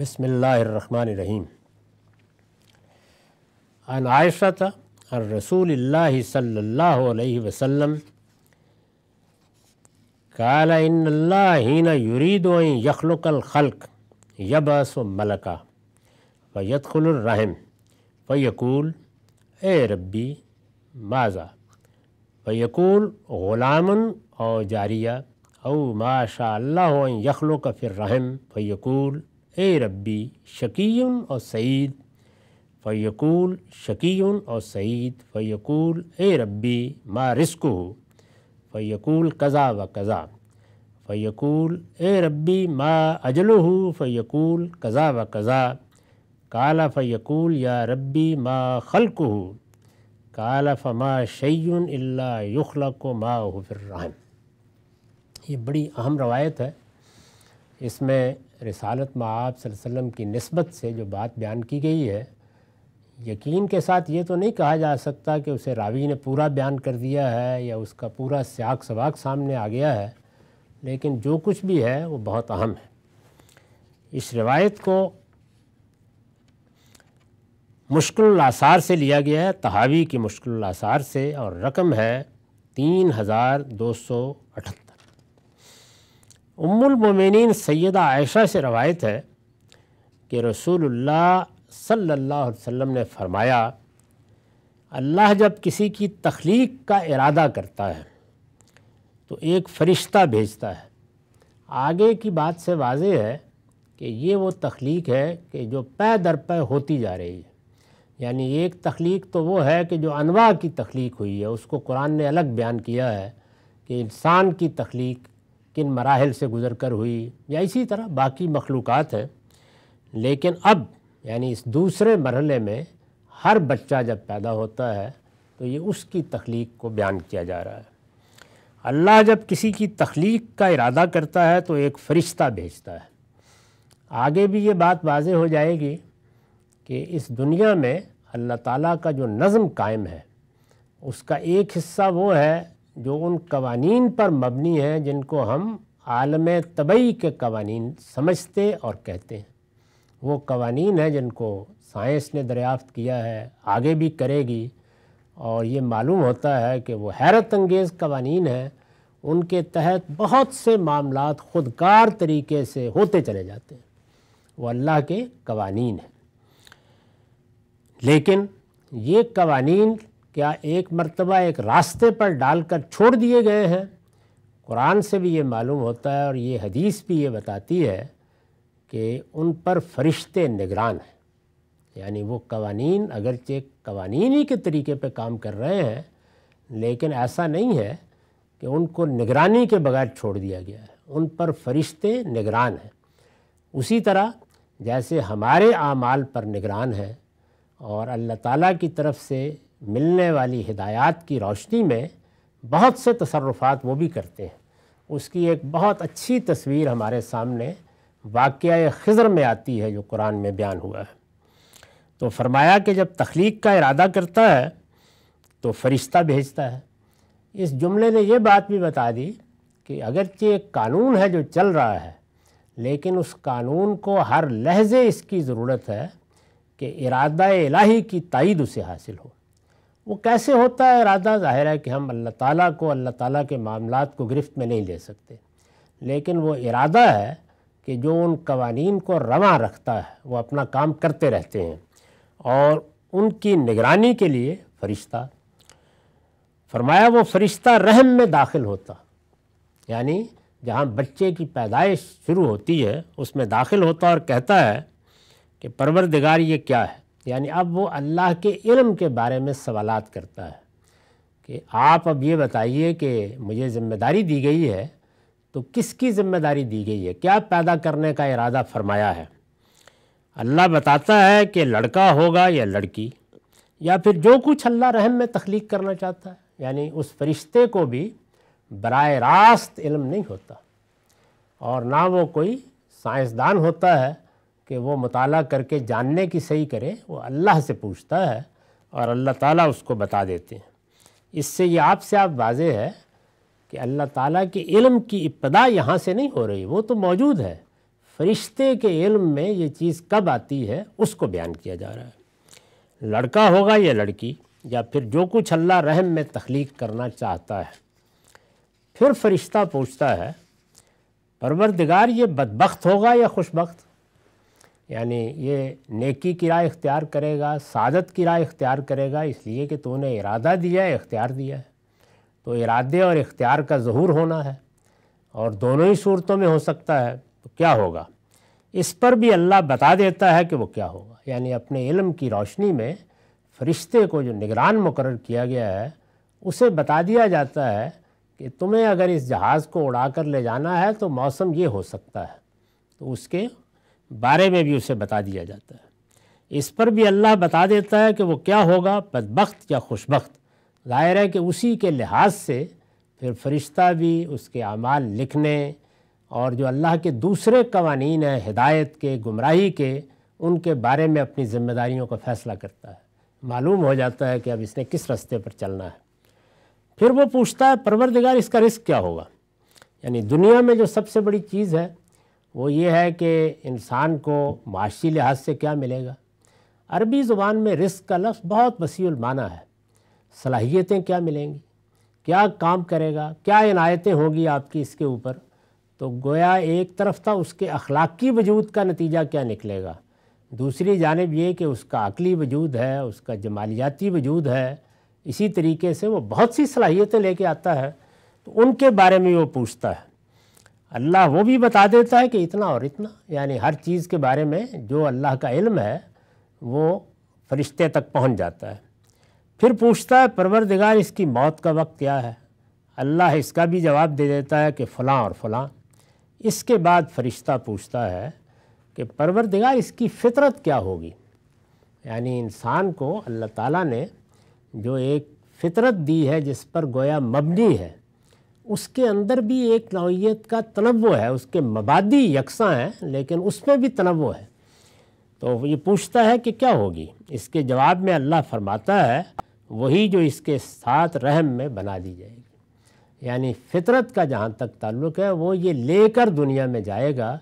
बसमीम अनायशत और रसूल सल्ला वसम काला इन युरीद यखलकल खल्क मलका व यदखलरहम फ़यकूल ए रबी माजा फ़यकूल ग़ुलामन और जारिया औ माशा यखलक फिर रहम फ़यकूल ए रब्बी शकीन और सईद फ़यकूल शकीन और सईद फ़यकूल ए रब्बी मा रिस्क हो फ़यकूल कज़ा व कज़ा फ़यकूल ए रब्बी मा अजल हो फ़यकूल कज़ा व कज़ा काला फ़यकूल या रब्बी मा खल्क हो काला फ़मा शैन युखल को मा फिर ये बड़ी अहम रवायत है इसमें रसालत माब वसम की नस्बत से जो बात बयान की गई है यकीन के साथ ये तो नहीं कहा जा सकता कि उसे रावी ने पूरा बयान कर दिया है या उसका पूरा स्याक सवाक सामने आ गया है लेकिन जो कुछ भी है वो बहुत अहम है इस रिवायत को मुश्किल आसार से लिया गया है तहावी की मुश्किल आसार से और रकम है तीन हज़ार दो सौ अठहत्तर उम्मुलमिन सैदा आयशा से रवायत है कि रसूलुल्लाह सल्लल्लाहु अलैहि वसल्लम ने फरमाया अल्लाह जब किसी की तख्लीक का इरादा करता है तो एक फ़रिश्ता भेजता है आगे की बात से वाज है कि ये वो तख्लीक है कि जो पै दर पै होती जा रही है यानी एक तख्लीक तो वो है कि जो अनवा की तख्लीक हुई है उसको कुरान ने अलग बयान किया है कि इंसान की तख्लीक किन मराहल से गुज़र कर हुई या इसी तरह बाकी मखलूक़ हैं लेकिन अब यानी इस दूसरे मरहले में हर बच्चा जब पैदा होता है तो ये उसकी तख्लीक को बयान किया जा रहा है अल्लाह जब किसी की तख्लीक का इरादा करता है तो एक फ़रिश्ता भेजता है आगे भी ये बात वाज हो जाएगी कि इस दुनिया में अल्लाह ताला का जो नज़म कायम है उसका एक हिस्सा वो है जो उन कवानीन पर मबनी हैं जिनको हम आलम तबई के कवानीन समझते और कहते हैं वो कवानीन हैं जिनको साइंस ने दरियाफ्त किया है आगे भी करेगी और ये मालूम होता है कि वो हैरत अंगेज़ कवानीन हैं उनके तहत बहुत से मामला ख़ुदकार तरीके से होते चले जाते हैं वो अल्लाह के कवानीन हैं लेकिन ये कवानीन क्या एक मर्तबा एक रास्ते पर डालकर छोड़ दिए गए हैं कुरान से भी ये मालूम होता है और ये हदीस भी ये बताती है कि उन पर फरिश्ते निगरान हैं यानी वो कवानीन अगरचे कवानीन ही के तरीके पे काम कर रहे हैं लेकिन ऐसा नहीं है कि उनको निगरानी के बगैर छोड़ दिया गया है उन पर फरिश्ते निगरान हैं उसी तरह जैसे हमारे आमाल पर निगरान हैं और अल्लाह ताला की तरफ से मिलने वाली हिदायत की रोशनी में बहुत से तसरफ़ात वो भी करते हैं उसकी एक बहुत अच्छी तस्वीर हमारे सामने वाक़ ख़ज़र में आती है जो कुरान में बयान हुआ है तो फरमाया कि जब तख्लीक का इरादा करता है तो फरिश्ता भेजता है इस जुमले ने यह बात भी बता दी कि अगरचे एक कानून है जो चल रहा है लेकिन उस कानून को हर लहजे इसकी ज़रूरत है कि इरादा इलाही की तइद उसे हासिल हो वो कैसे होता है इरादा ज़ाहिर है कि हम अल्लाह ताला को अल्लाह ताला के मामला को गिरफ्त में नहीं ले सकते लेकिन वो इरादा है कि जो उन कवानीन को रवा रखता है वो अपना काम करते रहते हैं और उनकी निगरानी के लिए फरिश्ता फरमाया वो फरिश्ता रहम में दाखिल होता यानी जहाँ बच्चे की पैदाइश शुरू होती है उसमें दाखिल होता और कहता है कि परवरदिगार ये क्या है यानी अब वो अल्लाह के इल्म के बारे में सवालात करता है कि आप अब ये बताइए कि मुझे ज़िम्मेदारी दी गई है तो किसकी ज़िम्मेदारी दी गई है क्या पैदा करने का इरादा फरमाया है अल्लाह बताता है कि लड़का होगा या लड़की या फिर जो कुछ अल्लाह रहम में तख्लीक करना चाहता है यानी उस फरिश्ते को भी बर रास्त इल्म नहीं होता और ना वो कोई साइंसदान होता है कि वो मताल करके जानने की सही करे वो अल्लाह से पूछता है और अल्लाह ताला उसको बता देते हैं इससे ये आपसे आप वाज है कि अल्लाह ताला के इल्म की इब्तदा यहाँ से नहीं हो रही वो तो मौजूद है फरिश्ते के इल्म में ये चीज़ कब आती है उसको बयान किया जा रहा है लड़का होगा या लड़की या फिर जो कुछ अल्लाह रहम में तख्लीक करना चाहता है फिर फरिश्ता पूछता है परवरदिगार ये बदबخت होगा या खुशबخت यानी ये नेकी की राय इख्तियार करेगा सादत की राय इख्तियार करेगा इसलिए कि तूने इरादा दिया है इख्तियार दिया है तो इरादे और इख्तियार का ज़हूर होना है और दोनों ही सूरतों में हो सकता है तो क्या होगा इस पर भी अल्लाह बता देता है कि वो क्या होगा यानी अपने इलम की रोशनी में फरिश्ते को जो निगरान मुकर किया गया है उसे बता दिया जाता है कि तुम्हें अगर इस जहाज़ को उड़ा कर ले जाना है तो मौसम ये हो सकता है तो उसके बारे में भी उसे बता दिया जाता है इस पर भी अल्लाह बता देता है कि वो क्या होगा बदबख्त या खुशबख्त जाहिर है कि उसी के लिहाज से फिर फरिश्ता भी उसके अमाल लिखने और जो अल्लाह के दूसरे कवानीन हैं हिदायत के गुमराही के उनके बारे में अपनी ज़िम्मेदारियों का फ़ैसला करता है मालूम हो जाता है कि अब इसने किस रस्ते पर चलना है फिर वो पूछता है परवरदिगार इसका रिस्क क्या होगा यानी दुनिया में जो सबसे बड़ी चीज़ है वो ये है कि इंसान को माशी लिहाज से क्या मिलेगा अरबी ज़ुबान में रिस्क का लफ्ज़ बहुत वसीमाना है सलाहियतें क्या मिलेंगी क्या काम करेगा क्या इनायतें होगी आपकी इसके ऊपर तो गोया एक तरफ था उसके अखलाकी वजूद का नतीजा क्या निकलेगा दूसरी जानब ये कि उसका अकली वजूद है उसका जमालियाती वजूद है इसी तरीके से वो बहुत सी सलाहियतें लेके आता है तो उनके बारे में वो पूछता है अल्लाह वो भी बता देता है कि इतना और इतना यानी हर चीज़ के बारे में जो अल्लाह का इल्म है वो फरिश्ते तक पहुंच जाता है फिर पूछता है परवरदिगार इसकी मौत का वक्त क्या है अल्लाह इसका भी जवाब दे देता है कि फ़लाँ और फ़लाँ इसके बाद फरिश्ता पूछता है कि परवरदिगार इसकी फितरत क्या होगी यानी इंसान को अल्लाह ताला ने जो एक फितरत दी है जिस पर गोया मबनी है उसके अंदर भी एक नौीयत का तनव है उसके मबादी यकसा हैं लेकिन उसमें भी तनव है तो ये पूछता है कि क्या होगी इसके जवाब में अल्लाह फरमाता है वही जो इसके साथ रहम में बना दी जाएगी यानी फितरत का जहाँ तक ताल्लुक़ है वो ये लेकर दुनिया में जाएगा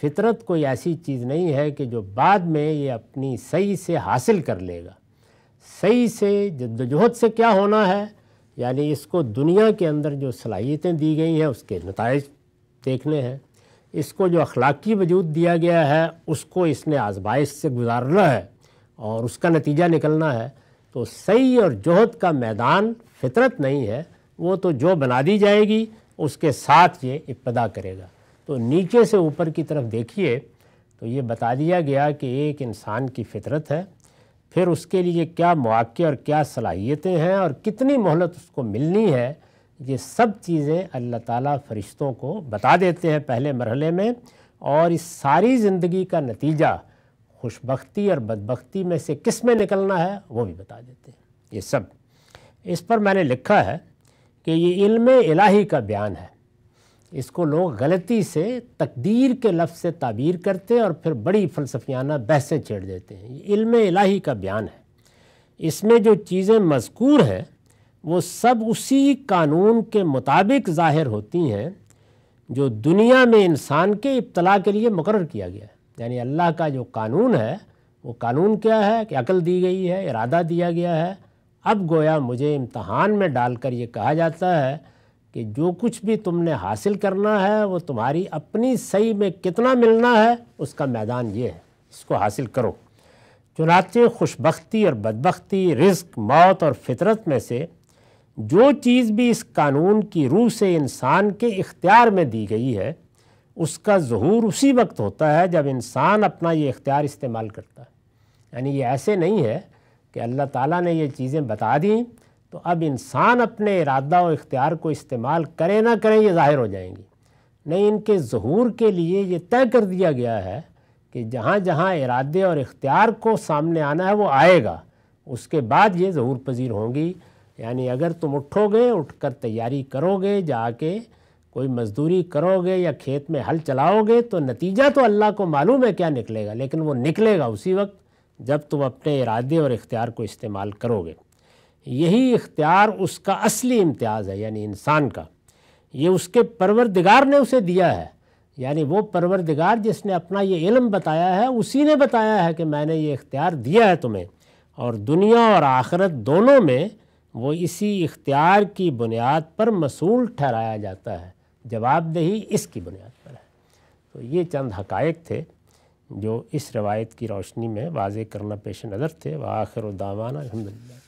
फितरत कोई ऐसी चीज़ नहीं है कि जो बाद में ये अपनी सही से हासिल कर लेगा सही से जद्दोजहद से क्या होना है यानी इसको दुनिया के अंदर जो सलाहियतें दी गई हैं उसके नतज देखने हैं इसको जो अखलाकी वजूद दिया गया है उसको इसने आजमाइश से गुजारना है और उसका नतीजा निकलना है तो सही और जहद का मैदान फितरत नहीं है वो तो जो बना दी जाएगी उसके साथ ये इब्तदा करेगा तो नीचे से ऊपर की तरफ देखिए तो ये बता दिया गया कि एक इंसान की फितरत है फिर उसके लिए क्या मौक़े और क्या सलाहियतें हैं और कितनी मोहलत उसको मिलनी है ये सब चीज़ें अल्लाह ताला फ़रिश्तों को बता देते हैं पहले मरहले में और इस सारी ज़िंदगी का नतीजा खुशबी और बदबख्ती में से किस में निकलना है वो भी बता देते हैं ये सब इस पर मैंने लिखा है कि ये इल्म इलाही का बयान है इसको लोग गलती से तकदीर के लफ्ज़ से ताबीर करते हैं और फिर बड़ी फलसफियाना बहसें छेड़ देते हैं इल्म इलाही का बयान है इसमें जो चीज़ें मजकूर हैं वो सब उसी कानून के मुताबिक ज़ाहिर होती हैं जो दुनिया में इंसान के इब्तला के लिए मुकर किया गया है यानी अल्लाह का जो कानून है वो कानून क्या है कि अकल दी गई है इरादा दिया गया है अब गोया मुझे इम्तहान में डालकर ये कहा जाता है कि जो कुछ भी तुमने हासिल करना है वो तुम्हारी अपनी सही में कितना मिलना है उसका मैदान ये है इसको हासिल करो चुनाचे खुशबख्ती और बदबख्ती रिस्क मौत और फितरत में से जो चीज़ भी इस कानून की रूह से इंसान के इख्तियार में दी गई है उसका जहूर उसी वक्त होता है जब इंसान अपना ये इख्तियार इस्तेमाल करता है यानी ये ऐसे नहीं है कि अल्लाह ताला ने ये चीज़ें बता दी तो अब इंसान अपने इरादा और इख्तियार को इस्तेमाल करें ना करें ये ज़ाहिर हो जाएंगी नहीं इनके जहूर के लिए ये तय कर दिया गया है कि जहाँ जहाँ इरादे और इख्तियार को सामने आना है वो आएगा उसके बाद ये जहूर पजीर होंगी यानी अगर तुम उठोगे उठकर तैयारी करोगे जाके कोई मजदूरी करोगे या खेत में हल चलाओगे तो नतीजा तो अल्लाह को मालूम है क्या निकलेगा लेकिन वो निकलेगा उसी वक्त जब तुम अपने इरादे और इख्तियार को इस्तेमाल करोगे यही इख्तियार उसका असली इम्तियाज़ है यानी इंसान का ये उसके परवरदिगार ने उसे दिया है यानी वो परवरदिगार जिसने अपना ये इलम बताया है उसी ने बताया है कि मैंने ये इख्तियार दिया है तुम्हें और दुनिया और आखरत दोनों में वो इसी इख्तियार की बुनियाद पर मसूल ठहराया जाता है जवाबदेही इसकी बुनियाद पर है तो ये चंद हकायक थे जो इस रवायत की रोशनी में वाज करना पेश नज़र थे व आखिर दावाना अलहमदिल्ला